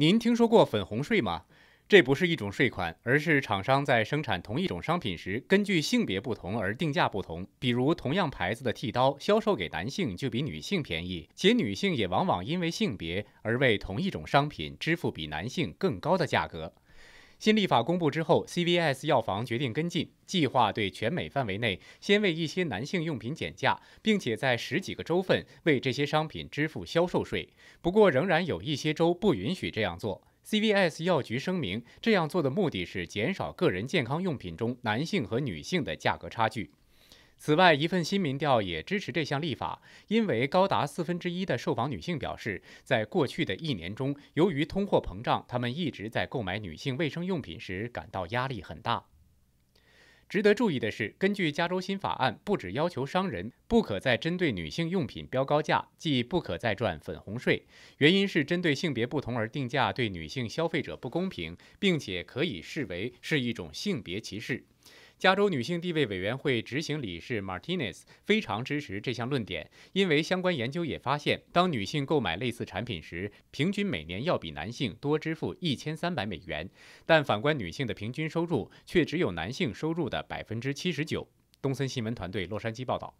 您听说过粉红税吗？这不是一种税款，而是厂商在生产同一种商品时，根据性别不同而定价不同。比如，同样牌子的剃刀，销售给男性就比女性便宜，且女性也往往因为性别而为同一种商品支付比男性更高的价格。新立法公布之后，CVS 药房决定跟进，计划对全美范围内先为一些男性用品减价，并且在十几个州份为这些商品支付销售税。不过，仍然有一些州不允许这样做。CVS 药局声明，这样做的目的是减少个人健康用品中男性和女性的价格差距。此外，一份新民调也支持这项立法，因为高达四分之一的受访女性表示，在过去的一年中，由于通货膨胀，她们一直在购买女性卫生用品时感到压力很大。值得注意的是，根据加州新法案，不只要求商人不可再针对女性用品标高价，即不可再赚“粉红税”，原因是针对性别不同而定价对女性消费者不公平，并且可以视为是一种性别歧视。加州女性地位委员会执行理事 Martinez 非常支持这项论点，因为相关研究也发现，当女性购买类似产品时，平均每年要比男性多支付一千三百美元。但反观女性的平均收入，却只有男性收入的百分之七十九。东森新闻团队洛杉矶报道。